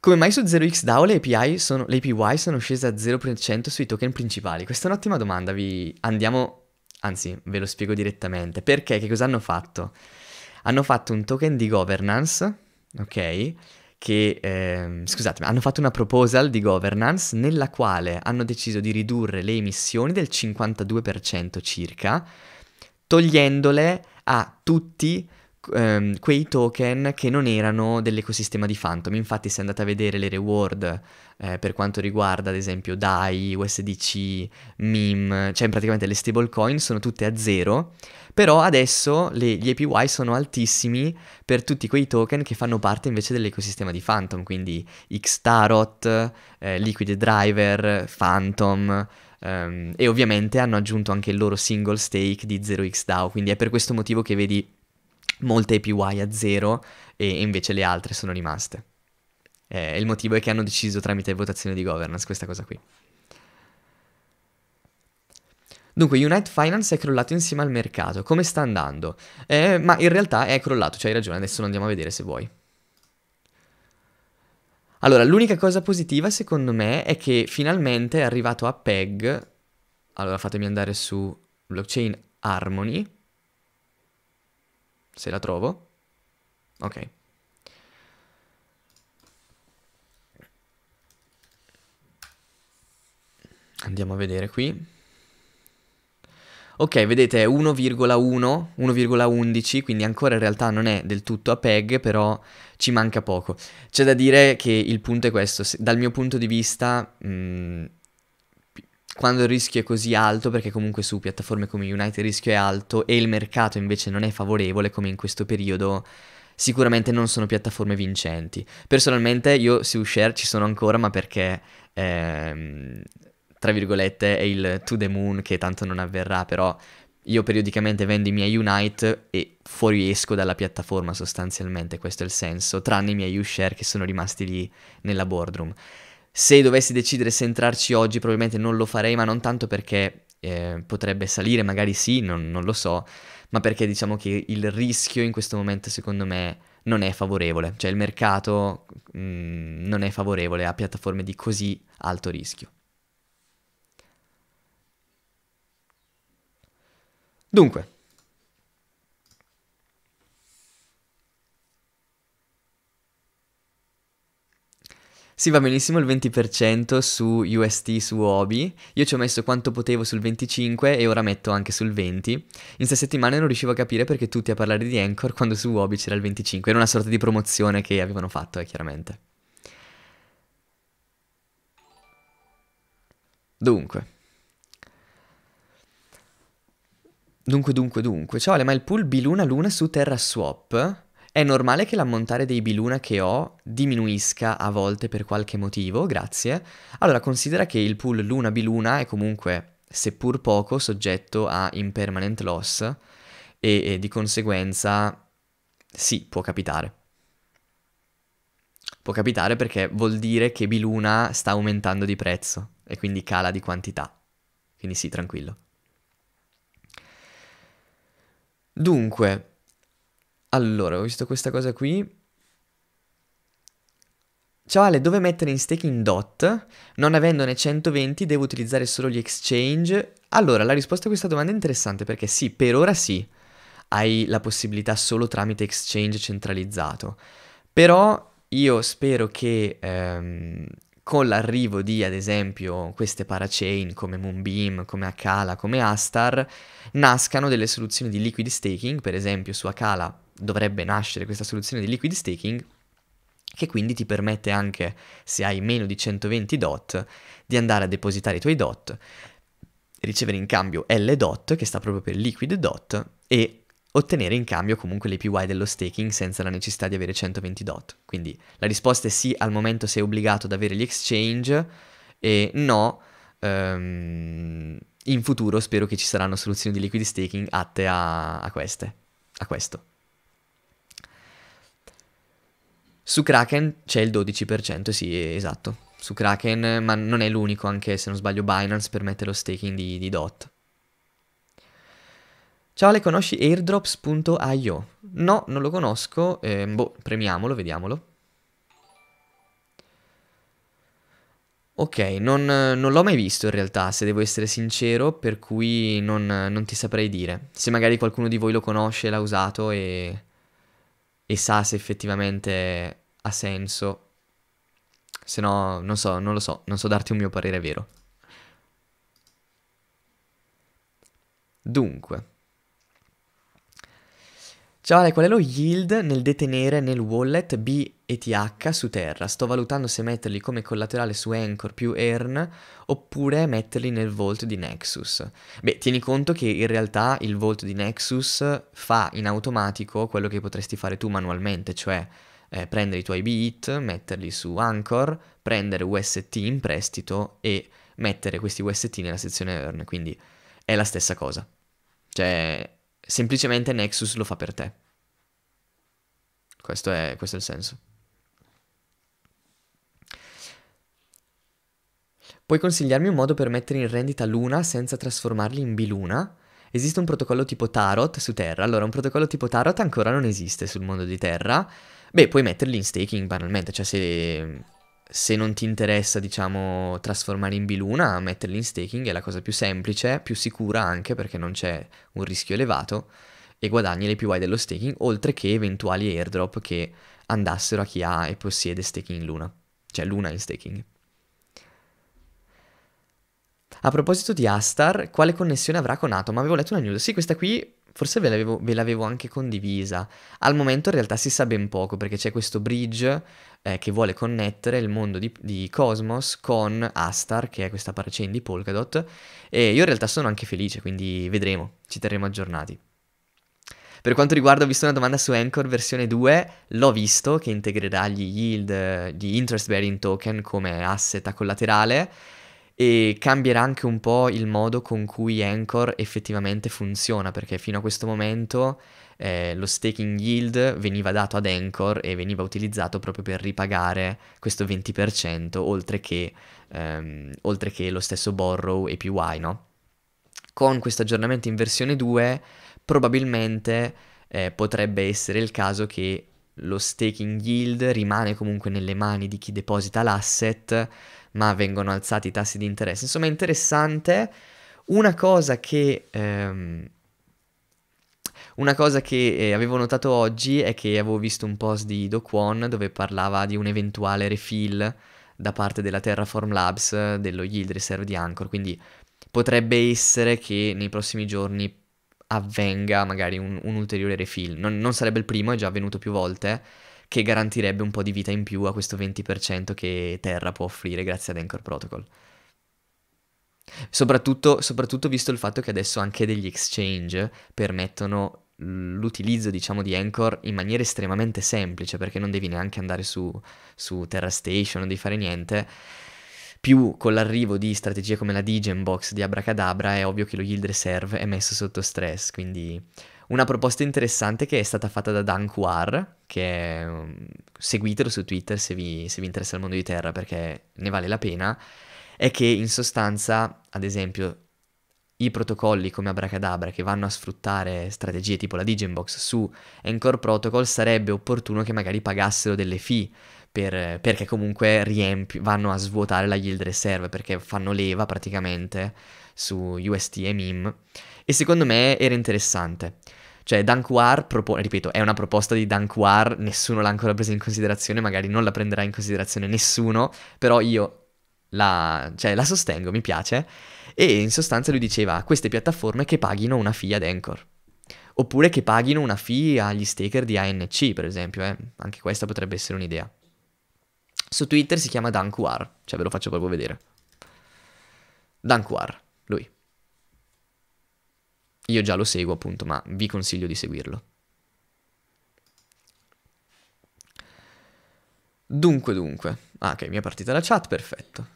Come mai su 0xDAO le API sono, le APY sono scese a 0% sui token principali? Questa è un'ottima domanda, vi andiamo, anzi ve lo spiego direttamente. Perché? Che cosa hanno fatto? Hanno fatto un token di governance, ok? Che, eh, scusatemi, hanno fatto una proposal di governance nella quale hanno deciso di ridurre le emissioni del 52% circa, togliendole a tutti ehm, quei token che non erano dell'ecosistema di Phantom. Infatti, se andate a vedere le reward eh, per quanto riguarda, ad esempio, DAI, USDC, MIM, cioè praticamente le stablecoin sono tutte a zero. Però adesso le, gli APY sono altissimi per tutti quei token che fanno parte invece dell'ecosistema di Phantom, quindi Xtarot, eh, Liquid Driver, Phantom. Um, e ovviamente hanno aggiunto anche il loro single stake di 0xDAO, quindi è per questo motivo che vedi molte APY a zero e invece le altre sono rimaste. Eh, il motivo è che hanno deciso tramite votazione di governance questa cosa qui. Dunque, Unite Finance è crollato insieme al mercato. Come sta andando? Eh, ma in realtà è crollato, cioè hai ragione, adesso lo andiamo a vedere se vuoi. Allora, l'unica cosa positiva secondo me è che finalmente è arrivato a PEG. Allora, fatemi andare su blockchain Harmony se la trovo. Ok. Andiamo a vedere qui. Ok, vedete è 1,1, 1,11, quindi ancora in realtà non è del tutto a PEG, però ci manca poco. C'è da dire che il punto è questo, dal mio punto di vista... Mh, mm, quando il rischio è così alto, perché comunque su piattaforme come United il rischio è alto e il mercato invece non è favorevole come in questo periodo, sicuramente non sono piattaforme vincenti. Personalmente io su Share ci sono ancora, ma perché... Ehm, tra virgolette è il to the moon che tanto non avverrà, però io periodicamente vendo i miei Unite e fuoriesco dalla piattaforma sostanzialmente, questo è il senso, tranne i miei U-Share che sono rimasti lì nella boardroom. Se dovessi decidere se entrarci oggi probabilmente non lo farei, ma non tanto perché eh, potrebbe salire, magari sì, non, non lo so, ma perché diciamo che il rischio in questo momento secondo me non è favorevole, cioè il mercato mh, mm, non è favorevole a piattaforme di così alto rischio. Dunque, Sì, va benissimo il 20% su UST su Obi. Io ci ho messo quanto potevo sul 25 e ora metto anche sul 20. In questa settimana non riuscivo a capire perché tutti a parlare di Anchor quando su Obi c'era il 25. Era una sorta di promozione che avevano fatto, eh, chiaramente. Dunque. Dunque, dunque, dunque. Ciao, Ale, ma il pool Biluna Luna su Terra Swap è normale che l'ammontare dei biluna che ho diminuisca a volte per qualche motivo, grazie. Allora considera che il pool luna biluna è comunque, seppur poco, soggetto a impermanent loss e, e di conseguenza sì, può capitare. Può capitare perché vuol dire che biluna sta aumentando di prezzo e quindi cala di quantità. Quindi sì, tranquillo. Dunque, allora, ho visto questa cosa qui. Ciao Ale, dove mettere in staking DOT? Non avendone 120 devo utilizzare solo gli exchange? Allora, la risposta a questa domanda è interessante perché sì, per ora sì, hai la possibilità solo tramite exchange centralizzato. Però io spero che ehm, con l'arrivo di, ad esempio, queste parachain come Moonbeam, come Akala, come Astar, nascano delle soluzioni di liquid staking, per esempio su Akala dovrebbe nascere questa soluzione di liquid staking che quindi ti permette anche se hai meno di 120 DOT di andare a depositare i tuoi DOT, ricevere in cambio L DOT che sta proprio per liquid DOT e ottenere in cambio comunque l'APY dello staking senza la necessità di avere 120 DOT. Quindi la risposta è sì, al momento sei obbligato ad avere gli exchange e no, um, in futuro spero che ci saranno soluzioni di liquid staking atte a, a queste, a questo. Su Kraken c'è il 12%, sì, esatto. Su Kraken, ma non è l'unico, anche se non sbaglio Binance permette lo staking di, di DOT. Ciao, le conosci airdrops.io? No, non lo conosco. Eh, boh, premiamolo, vediamolo. Ok, non, non l'ho mai visto in realtà, se devo essere sincero, per cui non, non ti saprei dire. Se magari qualcuno di voi lo conosce, l'ha usato e e sa se effettivamente ha senso. Se no, non so, non lo so, non so darti un mio parere vero. Dunque. Ciao Ale, qual è lo yield nel detenere nel wallet B ETH su Terra. Sto valutando se metterli come collaterale su Anchor più Earn oppure metterli nel vault di Nexus. Beh, tieni conto che in realtà il vault di Nexus fa in automatico quello che potresti fare tu manualmente, cioè eh, prendere i tuoi BIT, metterli su Anchor, prendere UST in prestito e mettere questi UST nella sezione Earn, quindi è la stessa cosa. Cioè, semplicemente Nexus lo fa per te. questo è, questo è il senso. Puoi consigliarmi un modo per mettere in rendita Luna senza trasformarli in Biluna? Esiste un protocollo tipo Tarot su Terra? Allora, un protocollo tipo Tarot ancora non esiste sul mondo di Terra. Beh, puoi metterli in staking banalmente, cioè se, se non ti interessa, diciamo, trasformarli in biluna, metterli in staking è la cosa più semplice, più sicura anche perché non c'è un rischio elevato e guadagni le PY dello staking, oltre che eventuali airdrop che andassero a chi ha e possiede staking Luna, cioè Luna in staking. A proposito di Astar, quale connessione avrà con Atom? Avevo letto una news. Sì, questa qui forse ve l'avevo, ve l'avevo, anche condivisa. Al momento in realtà si sa ben poco perché c'è questo bridge eh, che vuole connettere il mondo di, di, Cosmos con Astar, che è questa parachain di Polkadot. E io in realtà sono anche felice, quindi vedremo, ci terremo aggiornati. Per quanto riguarda, ho visto una domanda su Anchor versione 2, l'ho visto che integrerà gli yield, gli interest bearing token come asset a collaterale e cambierà anche un po' il modo con cui Anchor effettivamente funziona, perché fino a questo momento eh, lo staking yield veniva dato ad Anchor e veniva utilizzato proprio per ripagare questo 20%, oltre che, ehm, oltre che lo stesso Borrow e PY, no? Con questo aggiornamento in versione 2 probabilmente eh, potrebbe essere il caso che lo staking yield rimane comunque nelle mani di chi deposita l'asset, ma vengono alzati i tassi di interesse. Insomma, è interessante. Una cosa che... Ehm, una cosa che eh, avevo notato oggi è che avevo visto un post di Do Kwon dove parlava di un eventuale refill da parte della Terraform Labs dello yield reserve di Anchor, quindi potrebbe essere che nei prossimi giorni avvenga magari un, un ulteriore refill. Non, non sarebbe il primo, è già avvenuto più volte, che garantirebbe un po' di vita in più a questo 20% che Terra può offrire grazie ad Anchor Protocol. Soprattutto, soprattutto visto il fatto che adesso anche degli exchange permettono l'utilizzo diciamo di Anchor in maniera estremamente semplice perché non devi neanche andare su, su Terra Station, non devi fare niente più con l'arrivo di strategie come la Digenbox di Abracadabra è ovvio che lo yield reserve è messo sotto stress quindi una proposta interessante che è stata fatta da Dan Kuar, che um, seguitelo su Twitter se vi, se vi interessa il mondo di Terra perché ne vale la pena, è che in sostanza, ad esempio, i protocolli come Abracadabra che vanno a sfruttare strategie tipo la Digenbox su Anchor Protocol sarebbe opportuno che magari pagassero delle fee per, perché comunque riempi, vanno a svuotare la yield reserve perché fanno leva praticamente su UST e MIM e secondo me era interessante. Cioè, Dan propone, ripeto, è una proposta di Dan nessuno l'ha ancora presa in considerazione, magari non la prenderà in considerazione nessuno, però io la, cioè, la sostengo, mi piace. E in sostanza lui diceva queste piattaforme che paghino una fee ad Anchor. Oppure che paghino una fee agli staker di ANC, per esempio, eh? anche questa potrebbe essere un'idea. Su Twitter si chiama Dan cioè ve lo faccio proprio vedere. Dan io già lo seguo appunto, ma vi consiglio di seguirlo. Dunque, dunque. Ah, ok, mi è partita la chat, perfetto.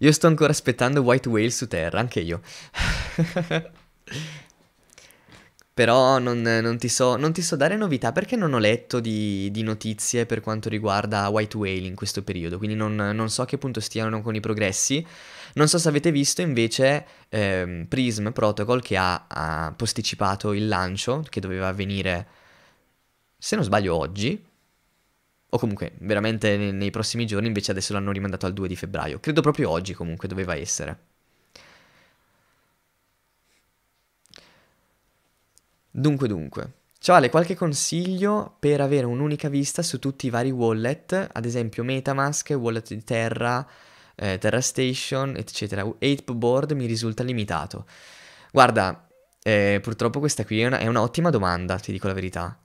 Io sto ancora aspettando White Whale su Terra, anche io. (laughs) Però non, non, ti so, non, ti so, dare novità perché non ho letto di, di, notizie per quanto riguarda White Whale in questo periodo, quindi non, non so a che punto stiano con i progressi. Non so se avete visto invece ehm, Prism Protocol che ha, ha posticipato il lancio che doveva avvenire, se non sbaglio, oggi, o comunque veramente nei, prossimi giorni, invece adesso l'hanno rimandato al 2 di febbraio. Credo proprio oggi comunque doveva essere. Dunque dunque. Ciao Ale, qualche consiglio per avere un'unica vista su tutti i vari wallet, ad esempio Metamask, wallet di Terra, eh, Terra Station, eccetera. Ape Board mi risulta limitato. Guarda, eh, purtroppo questa qui è una, è una, domanda, ti dico la verità.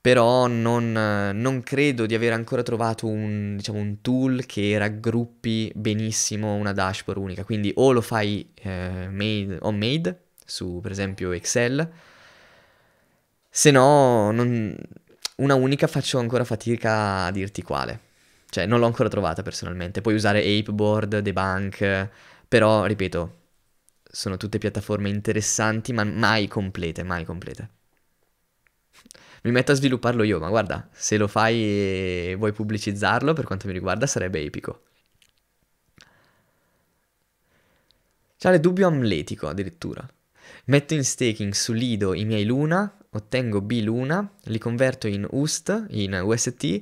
Però non, non credo di aver ancora trovato un, diciamo, un, tool che raggruppi benissimo una dashboard unica. Quindi o lo fai eh, made, homemade su per esempio Excel, se no non, una unica faccio ancora fatica a dirti quale. Cioè, non l'ho ancora trovata personalmente. Puoi usare Apeboard, Debunk, però, ripeto, sono tutte piattaforme interessanti, ma mai complete, mai complete. Mi metto a svilupparlo io, ma guarda, se lo fai e vuoi pubblicizzarlo, per quanto mi riguarda, sarebbe epico. C'è dubbio amletico addirittura. Metto in staking su Lido i miei Luna, ottengo B Luna, li converto in UST, in UST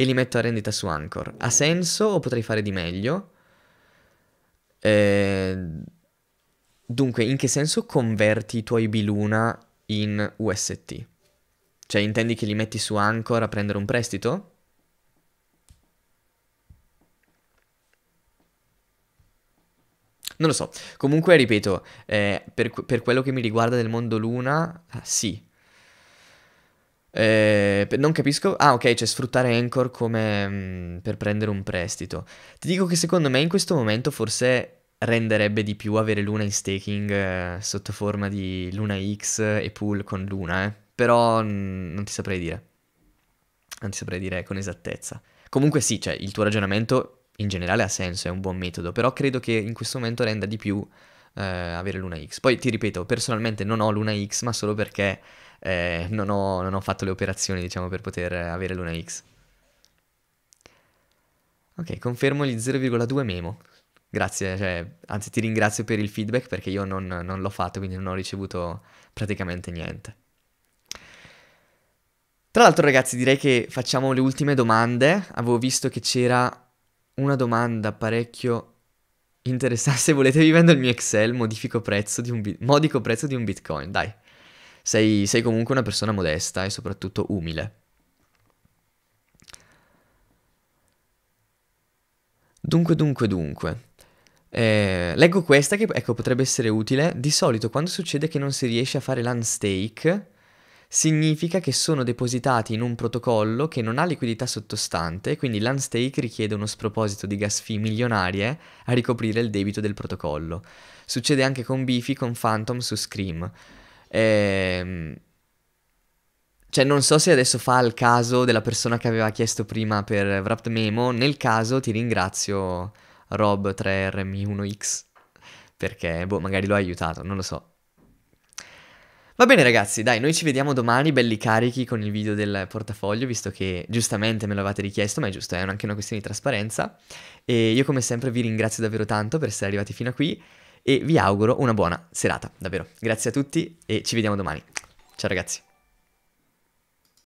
e li metto a rendita su Anchor. Ha senso o potrei fare di meglio? Eh, dunque, in che senso converti i tuoi biluna in UST? Cioè, intendi che li metti su Anchor a prendere un prestito? Non lo so. Comunque, ripeto, eh, per, per quello che mi riguarda del mondo Luna, ah, sì, eh, non capisco. Ah, ok, cioè sfruttare Anchor come mh, mm, per prendere un prestito. Ti dico che secondo me in questo momento forse renderebbe di più avere Luna in staking eh, sotto forma di Luna X e pool con Luna, eh. Però mh, mm, non ti saprei dire. Non ti saprei dire eh, con esattezza. Comunque sì, cioè il tuo ragionamento in generale ha senso, è un buon metodo, però credo che in questo momento renda di più eh, avere Luna X. Poi ti ripeto, personalmente non ho Luna X, ma solo perché eh, non, ho, non ho fatto le operazioni, diciamo, per poter avere l'una X. Ok, confermo gli 0,2 memo. Grazie, cioè, anzi ti ringrazio per il feedback perché io non, non l'ho fatto, quindi non ho ricevuto praticamente niente. Tra l'altro ragazzi direi che facciamo le ultime domande. Avevo visto che c'era una domanda parecchio interessante. (laughs) Se volete vi vendo il mio Excel, modifico prezzo di un bi- modico prezzo di un Bitcoin, dai sei, sei comunque una persona modesta e soprattutto umile. Dunque, dunque, dunque. Eh, leggo questa che ecco, potrebbe essere utile. Di solito quando succede che non si riesce a fare l'unstake, significa che sono depositati in un protocollo che non ha liquidità sottostante, quindi l'unstake richiede uno sproposito di gas fee milionarie a ricoprire il debito del protocollo. Succede anche con Bifi, con Phantom su Scream. Ehm... Cioè, non so se adesso fa il caso della persona che aveva chiesto prima per Wrapped Memo. Nel caso ti ringrazio Rob3rm1x perché, boh, magari l'ho aiutato, non lo so. Va bene ragazzi, dai, noi ci vediamo domani belli carichi con il video del portafoglio, visto che giustamente me l'avete richiesto, ma è giusto, è anche una questione di trasparenza. E io come sempre vi ringrazio davvero tanto per essere arrivati fino a qui e vi auguro una buona serata, davvero. Grazie a tutti e ci vediamo domani. Ciao ragazzi.